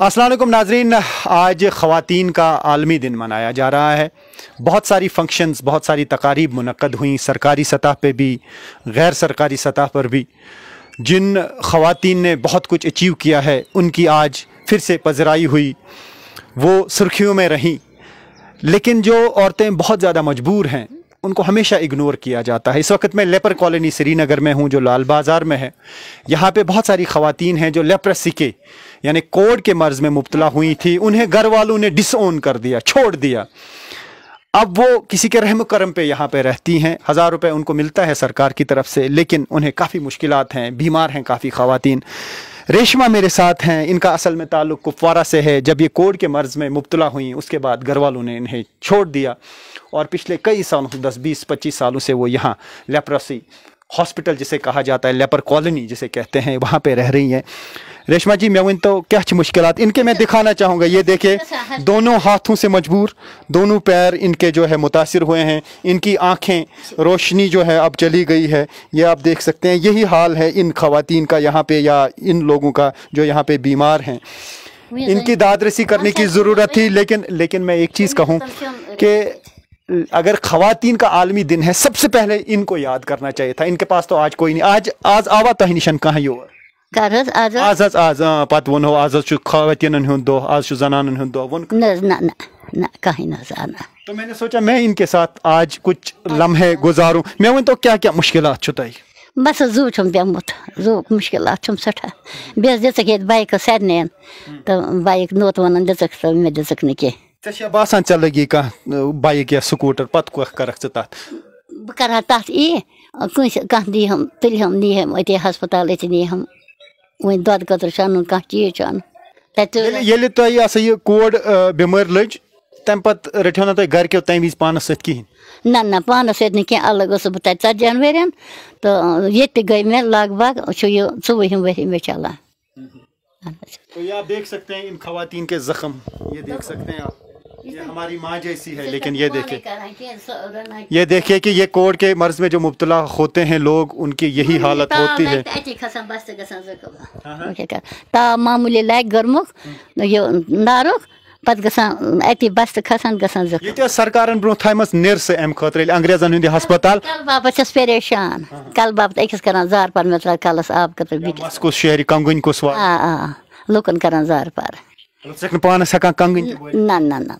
असलम नाजरीन आज ख़वान का आलमी दिन मनाया जा रहा है बहुत सारी फंक्शंस बहुत सारी तकारीब मनक़द हुई सरकारी सतह पर भी गैर सरकारी सतह पर भी जिन खुत ने बहुत कुछ अचीव किया है उनकी आज फिर से पजराई हुई वो सुर्खियों में रहीं लेकिन जो औरतें बहुत ज़्यादा मजबूर हैं उनको हमेशा इग्नोर किया जाता है इस वक्त मैं लेपर कॉलोनी श्रीनगर में हूँ जो लाल बाज़ार में है यहाँ पे बहुत सारी खातन हैं जो लेप्रसी के यानी कोड के मर्ज में मुबतला हुई थी उन्हें घर वालों ने डिसओन कर दिया छोड़ दिया अब वो किसी के रहम करम पे यहाँ पे रहती हैं हज़ार रुपये उनको मिलता है सरकार की तरफ से लेकिन उन्हें काफ़ी मुश्किल हैं बीमार हैं काफ़ी खातन रेशमा मेरे साथ हैं इनका असल में ताल्लुक कुपवारा से है जब ये कोड के मर्ज़ में मुबतला हुई उसके बाद घर वालों ने इन्हें छोड़ दिया और पिछले कई सालों दस बीस पच्चीस सालों से वो यहाँ लेप्रसी हॉस्पिटल जिसे कहा जाता है लेपर कॉलोनी जिसे कहते हैं वहाँ पे रह रही हैं रेशमा जी मैं तो क्या मुश्किल इनके मैं दिखाना चाहूँगा ये देखे दोनों हाथों से मजबूर दोनों पैर इनके जो है मुतासर हुए हैं इनकी आँखें रोशनी जो है अब चली गई है ये आप देख सकते हैं यही हाल है इन खातन का यहाँ पे या इन लोगों का जो यहाँ पे बीमार हैं इनकी दादरसी करने की ज़रूरत थी लेकिन लेकिन मैं एक चीज़ कहूँ कि अगर खातन का आलमी दिन है सबसे पहले इनको याद करना चाहिए था इनके पास तो आज कोई नहीं आज आज आवा तो निशन कहाँ ही हुआ کر حظ آز آز حظ آز پتہٕ ووٚنہو آز حظ چھُ خواتیٖنَن ہُنٛد دۄہ آز چھُ زَنانَن ہُنٛد دۄہ ووٚن نہ حظ نہ نہ نہ کٕہٕنۍ نہ حظ نہ تو مےٚ نے سونٛچا مےٚ اِن کے ساتھ آج کُچھ لمحے گُزارُن مےٚ ؤنۍتو کیٛاہ کیٛاہ مُشکِلات چھُو تۄہہِ بَس حظ زُو چھُم پیوٚمُت زُوُک مُشکِلات چھُم سٮ۪ٹھاہ بیٚیہِ حظ دِژٕکھ ییٚتہِ بایکہٕ سارنِیَن تہٕ بایِک نوتوَنَن دِژٕکھ تہٕ مےٚ دِژٕکھ نہٕ کینٛہہ ژےٚ چھےٚ باسان ژےٚ لَگی کانٛہہ بایِک یا سکوٗٹر پَتہٕ کۄس کَرَکھ ژٕ تَتھ بہٕ کَرٕ ہا تَتھ ای کٲنٛسہِ کانٛہہ دیٖہَم تُلہَم نیٖہَم أتی ہَسپَتال أتی نیٖہَم वहीं दौद कतर अन कह चीज अन ये तुम यह यह कोड बेमार लज तम पत रटो ना तुम गो तम वज पानस सत कहें ना ना पानस सत ना कह अलग ऊस बहुत तहन वन तो ये गई मे लग भग यह चुवहम वरी मे चलान तो ये आप देख सकते हैं इन खातन के जख्म ये देख सकते हैं आप ये हमारी माँ जैसी है लेकिन ये देखे ये देखे कि ये कोड के मर्ज में जो मुबतला होते हैं लोग उनकी यही हालत होती है मामूली लाइक गर्मुख ये नारुख पत अति खसान ब्रो अंग्रेजन हस्पताल कल बापत अच्छा परेशान हाँ, हाँ। कल कलस आब कंगुन लुकन जार پتہٕ چھَکھ نہٕ پانَس ہٮ۪کان کنٛگٕنۍ تہِ بٔرِتھ نہ نہ نہ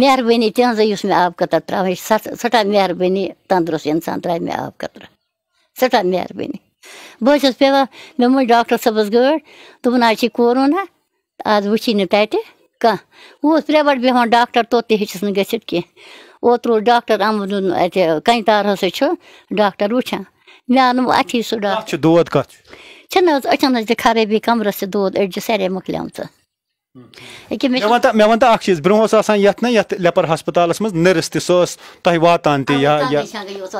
مہربٲنی تِہٕنٛزٕے یُس مےٚ آبہٕ قطر ترٛاوہے سٮ۪ٹھاہ مہربٲنی تنٛدرُست اِنسان ترٛایہِ مےٚ آبہٕ قطرٕ سٮ۪ٹھاہ مہربٲنی بہٕ حظ چھَس پیٚوان مےٚ مٔنٛج ڈاکٹر صٲبَس گٲڑۍ دوٚپُن آز چھِ کورونا آز وٕچھی نہٕ تَتہِ کانٛہہ وۄنۍ اوس پرٛیویٹ بیٚہوان ڈاکٹر توٚت تہِ ہیٚچھِس نہٕ گٔژھِتھ کینٛہہ اوترٕ اوس ڈاکٹر آمُت اَتہِ کَنہِ تارَسٕے چھُ ڈاکٹر وٕچھان مےٚ آو نہٕ اَتھی سُہ ڈاکٹر دود کَتھ چھُ چھِنہٕ حظ أچھَن حظ تہِ خرٲبی کَمرَس تہِ دود أڑجہِ سارے مۄکلیمژٕ مےٚ وَن تا مےٚ وَن تا اَکھ چیٖز برٛونٛہہ اوس آسان یَتھ نہ یَتھ لیپَر ہَسپَتالَس منٛز نٔرِس تہِ سۄ ٲس تۄہہِ واتان تہِ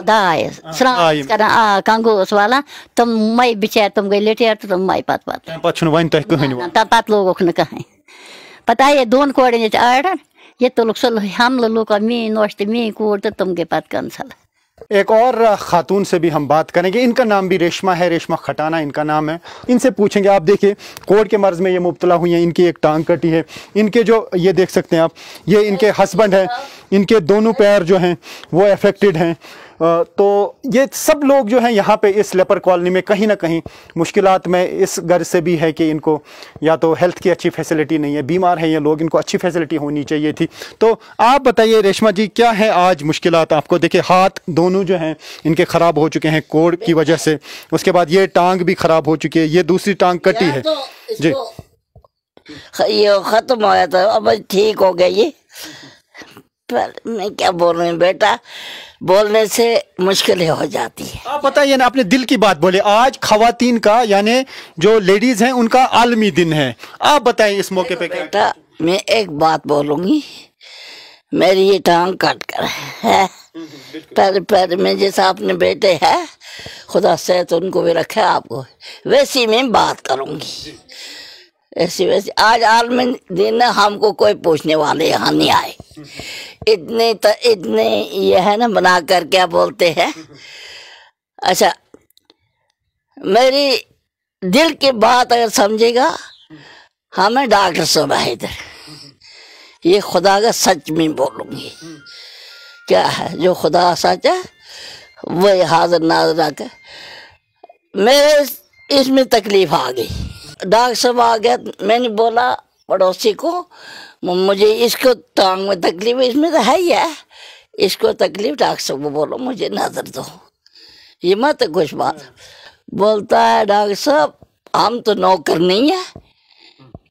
داے ٲس کران آ کنٛگوٗ اوس والان تِم مٔے بِچارِ تِم گٔے لِٹیر تہٕ تِم مٔے پَتہٕ پَتہٕ تَمہِ پَتہٕ چھُنہٕ وۄنۍ تۄہہِ کٕہٕنۍ پَتہٕ لوگُکھ نہٕ کٕہٕنۍ پَتہٕ آیے دۄن کورٮ۪ن ییٚتہِ آرڈر ییٚتہِ تُلُکھ سُہ حملہٕ لُکو میٛٲنۍ نۄش تہٕ میٛٲنۍ کوٗر تہٕ تِم گٔے پَتہٕ کٮ۪نسَل एक और खातून से भी हम बात करेंगे इनका नाम भी रेशमा है रेशमा खटाना इनका नाम है इनसे पूछेंगे आप देखिए कोड के मर्ज़ में ये मुबतला हुई हैं इनकी एक टांग कटी है इनके जो ये देख सकते हैं आप ये इनके हस्बैंड हैं इनके दोनों पैर जो हैं वो अफेक्टेड हैं तो ये सब लोग जो हैं यहाँ पे इस लेपर कॉलोनी में कहीं ना कहीं मुश्किल में इस गर्ज से भी है कि इनको या तो हेल्थ की अच्छी फैसिलिटी नहीं है बीमार हैं ये लोग इनको अच्छी फैसिलिटी होनी चाहिए थी तो आप बताइए रेशमा जी क्या है आज मुश्किल आपको देखिए हाथ दोनों जो हैं इनके ख़राब हो चुके हैं कोड़ की वजह से उसके बाद ये टांग भी ख़राब हो चुकी है ये दूसरी टांग कटी है तो जी ये ख़त्म हो गया था अब ठीक हो गया ये पर मैं क्या बोल रही हूँ बेटा बोलने से मुश्किलें हो जाती है आप है ना आपने दिल की बात बोले आज खातन का यानी जो लेडीज हैं उनका आलमी दिन है आप बताएं इस मौके पे बेटा मैं एक बात बोलूंगी मेरी ये टांग काट कर है पहले पहले में जैसा आपने बेटे है खुदा से तो उनको भी रखे आपको वैसी मैं बात करूंगी ऐसी वैसी आज आलमी दिन हमको कोई पूछने वाले यहाँ नहीं आए इतने तो इतने ये है ना बना कर क्या बोलते हैं अच्छा मेरी दिल की बात अगर समझेगा हमें डॉक्टर साहब है इधर ये खुदा का सच में बोलूंगी क्या है जो खुदा सच है वही हाजिर नाजर आकर मेरे इसमें तकलीफ आ गई डॉक्टर साहब आ गया मैंने बोला पड़ोसी को मुझे इसको टांग में तकलीफ इसमें तो है ही है इसको तकलीफ डॉक्टर को बोलो मुझे नजर दो ये मत कुछ बात बोलता है डॉक्टर साहब हम तो नौकर नहीं है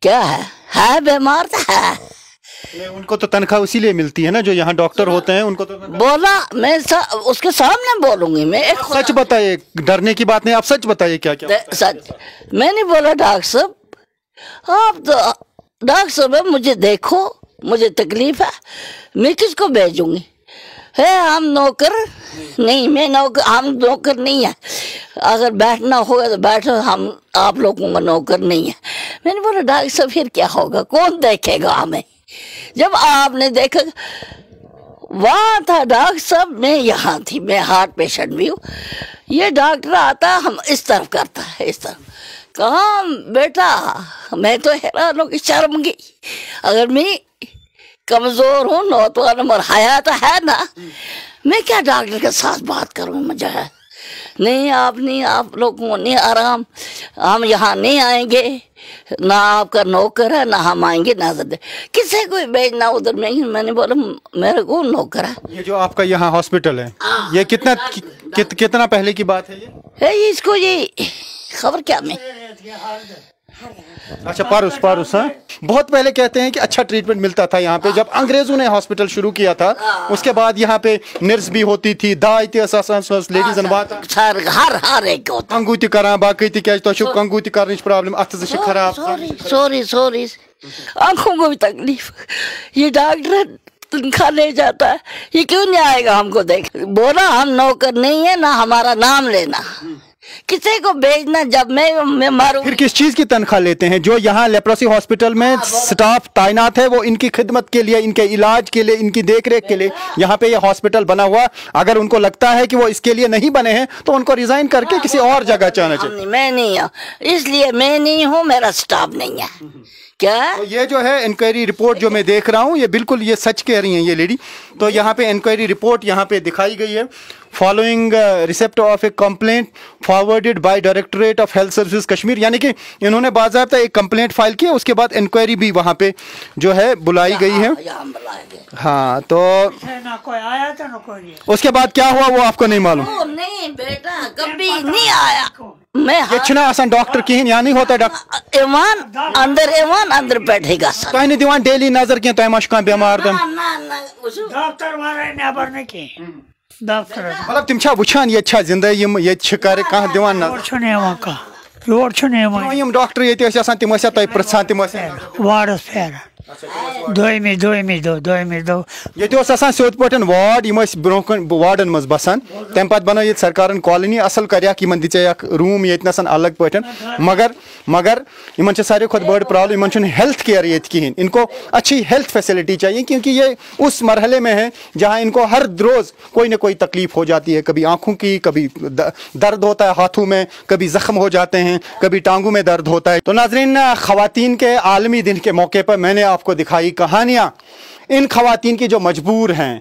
क्या है है बीमार तो है उनको तो तनख्वाह लिए मिलती है ना जो यहाँ डॉक्टर होते हैं उनको तो बोला मैं सा, उसके सामने बोलूंगी मैं एक सच बताइए डरने की बात नहीं आप सच बताइए क्या क्या सच मैंने बोला डॉक्टर साहब आप तो डॉक्टर साहब मुझे देखो मुझे तकलीफ है मैं किसको भेजूंगी है हम नौकर नहीं मैं नौकर हम नौकर नहीं है अगर बैठना होगा तो बैठो हम आप लोगों का नौकर नहीं है मैंने बोला डॉक्टर साहब फिर क्या होगा कौन देखेगा हमें जब आपने देखा वहाँ था डॉक्टर साहब मैं यहाँ थी मैं हार्ट पेशेंट भी हूँ ये डॉक्टर आता हम इस तरफ करता है इस तरफ कहा बेटा मैं तो हैरान हो शर्म गई अगर मैं कमजोर हूँ नौतवा नंबर हया तो है ना मैं क्या डॉक्टर के साथ बात करूँ मुझे नहीं आप नहीं आप लोग नहीं आराम हम यहाँ नहीं आएंगे ना आपका नौकर है ना हम आएंगे ना सदर किसे कोई भेजना उधर में मैंने बोला मेरे को नौकर है ये जो आपका यहाँ हॉस्पिटल है ये कितना कि, कितना पहले की बात है ये है इसको ये खबर क्या में अच्छा पारुस पारुस हाँ बहुत पहले कहते हैं कि अच्छा ट्रीटमेंट मिलता था यहाँ पे जब अंग्रेजों ने हॉस्पिटल शुरू किया था उसके बाद यहाँ पे नर्स भी होती थी दाई थी लेडीज हर हर एक कंगू बाकी कंगू प्रॉब्लम अत से खराब सॉरी सॉरी आंखों को भी तकलीफ ये डॉक्टर तनखा ले जाता है ये क्यों नहीं आएगा हमको देख बोला हम नौकर नहीं है ना हमारा नाम लेना किसी को भेजना जब मैं मैं मारूं फिर किस चीज़ की तनख्वाह लेते हैं जो यहाँ लेप्रोसी हॉस्पिटल में स्टाफ हाँ, तैनात है वो इनकी खिदमत के लिए इनके इलाज के लिए इनकी देख रेख के लिए यहाँ पे ये हॉस्पिटल बना हुआ अगर उनको लगता है कि वो इसके लिए नहीं बने हैं तो उनको रिजाइन करके हाँ, किसी और तो जगह जाना चाहिए मैं नहीं हूँ इसलिए मैं नहीं हूँ मेरा स्टाफ नहीं है क्या तो ये जो है इंक्वायरी रिपोर्ट जो मैं देख रहा हूँ ये बिल्कुल ये सच कह रही हैं ये लेडी तो यहाँ पे इंक्वायरी रिपोर्ट यहाँ पे दिखाई गई है following receipt of a complaint forwarded by directorate of health services Kashmir यानी कि इन्होंने बाजाबा एक कंप्लेंट फाइल की उसके बाद इंक्वायरी भी वहाँ पे जो है बुलाई गई है हाँ तो उसके बाद क्या हुआ वो आपको नहीं मालूम नहीं बेटा कभी नहीं आया मैं हाँ, आसान डॉक्टर कहीं या नहीं होता डॉक्टर इवान अंदर इवान अंदर बैठेगा सर तुम दिवान डेली नजर क्या तुम तो मश कहां बीमार तुम डॉक्टर वाले नेबर ने के डॉक्टर हम्म। मतलब तुम छा बुछान ये छा जिंदा ये ये छ कर कहां दिवान नजर छ ने वा का लोड छ ने वा यम डॉक्टर ये थे आसान तुम से तय प्रसान तुम से वार्ड फेरा दोमि दो दो ये उस पे वार्ड इम ब्रो वार्डन मज बसान तम पे बनो ये सरकार कॉलोनी असल कर दिचे रूम ये अलग पे मगर मगर इन सारे खुद बड़ प्रॉब्लम इन हेल्थ केयर ये कहें इनको अच्छी हेल्थ फैसिलिटी चाहिए क्योंकि ये उस मरहले में है जहाँ इनको हर रोज़ कोई ना कोई तकलीफ हो जाती है कभी आँखों की कभी दर्द होता है हाथों में कभी ज़ख्म हो जाते हैं कभी टांगों में दर्द होता है तो नाजरीन ख़वान के आलमी दिन के मौके पर मैंने आपको दिखाई कहानियां इन खातन की जो मजबूर हैं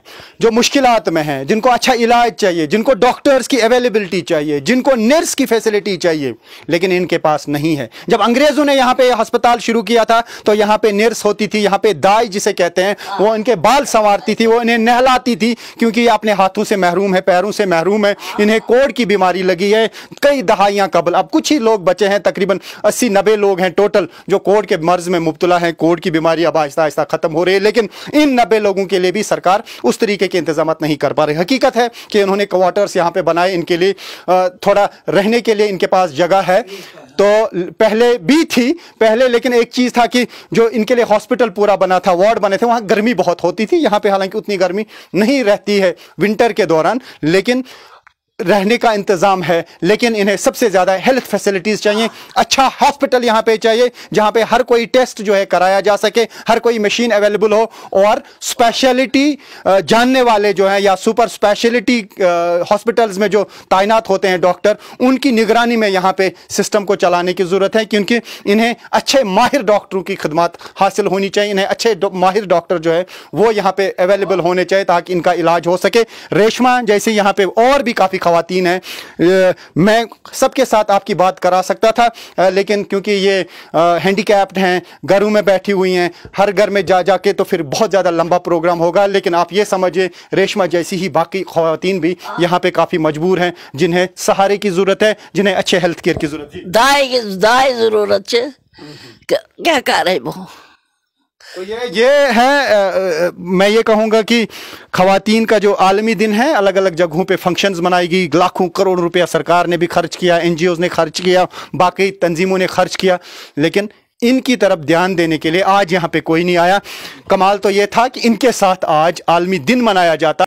जो मुश्किल में हैं जिनको अच्छा इलाज चाहिए जिनको डॉक्टर्स की अवेलेबिलिटी चाहिए जिनको नर्स की फैसिलिटी चाहिए लेकिन इनके पास नहीं है जब अंग्रेज़ों ने यहाँ पे हस्पताल शुरू किया था तो यहाँ पे नर्स होती थी यहाँ पे दाई जिसे कहते हैं वो इनके बाल संवारती थी वो इन्हें नहलाती थी क्योंकि ये अपने हाथों से महरूम है पैरों से महरूम है इन्हें कोड की बीमारी लगी है कई दहाइयाँ कबल अब कुछ ही लोग बचे हैं तकरीबन अस्सी नब्बे लोग हैं टोटल जो कोड के मर्ज में मुबतला है कोड की बीमारी अब आहिस्ता आहिस्ता ख़त्म हो रही है लेकिन इन नब्बे लोगों के लिए भी सरकार उस तरीके के इंतजाम नहीं कर पा रही हकीकत है कि उन्होंने क्वार्टर्स यहाँ पे बनाए इनके लिए थोड़ा रहने के लिए इनके पास जगह है तो पहले भी थी पहले लेकिन एक चीज़ था कि जो इनके लिए हॉस्पिटल पूरा बना था वार्ड बने थे वहाँ गर्मी बहुत होती थी यहाँ पे हालांकि उतनी गर्मी नहीं रहती है विंटर के दौरान लेकिन रहने का इंतज़ाम है लेकिन इन्हें सबसे ज़्यादा हेल्थ फैसिलिटीज़ चाहिए अच्छा हॉस्पिटल यहाँ पे चाहिए जहाँ पे हर कोई टेस्ट जो है कराया जा सके हर कोई मशीन अवेलेबल हो और स्पेशलिटी जानने वाले जो हैं या सुपर स्पेशलिटी हॉस्पिटल्स में जो तैनात होते हैं डॉक्टर उनकी निगरानी में यहाँ पर सिस्टम को चलाने की ज़रूरत है क्योंकि इन्हें अच्छे माहिर डॉक्टरों की खदमात हासिल होनी चाहिए इन्हें अच्छे माहिर डॉक्टर जो है वो यहाँ पर अवेलेबल होने चाहिए ताकि इनका इलाज हो सके रेशमा जैसे यहाँ पर और भी काफ़ी खातन हैं मैं सबके साथ आपकी बात करा सकता था लेकिन क्योंकि ये हैंडीकैप्ड हैं घरों में बैठी हुई हैं हर घर में जा जा के तो फिर बहुत ज़्यादा लंबा प्रोग्राम होगा लेकिन आप ये समझिए रेशमा जैसी ही बाकी खातन भी यहाँ पर काफ़ी मजबूर हैं जिन्हें सहारे की ज़रूरत है जिन्हें अच्छे हेल्थ केयर की ज़रूरत है दाए ज़रूरत है क्या कह रहे वो तो ये ये है आ, मैं ये कहूँगा कि खातन का जो आलमी दिन है अलग अलग जगहों पे फंक्शंस मनाई गई लाखों करोड़ रुपया सरकार ने भी खर्च किया एन ने खर्च किया बाकी तंजीमों ने खर्च किया लेकिन इनकी तरफ ध्यान देने के लिए आज यहाँ पे कोई नहीं आया कमाल तो ये था कि इनके साथ आज आलमी दिन मनाया जाता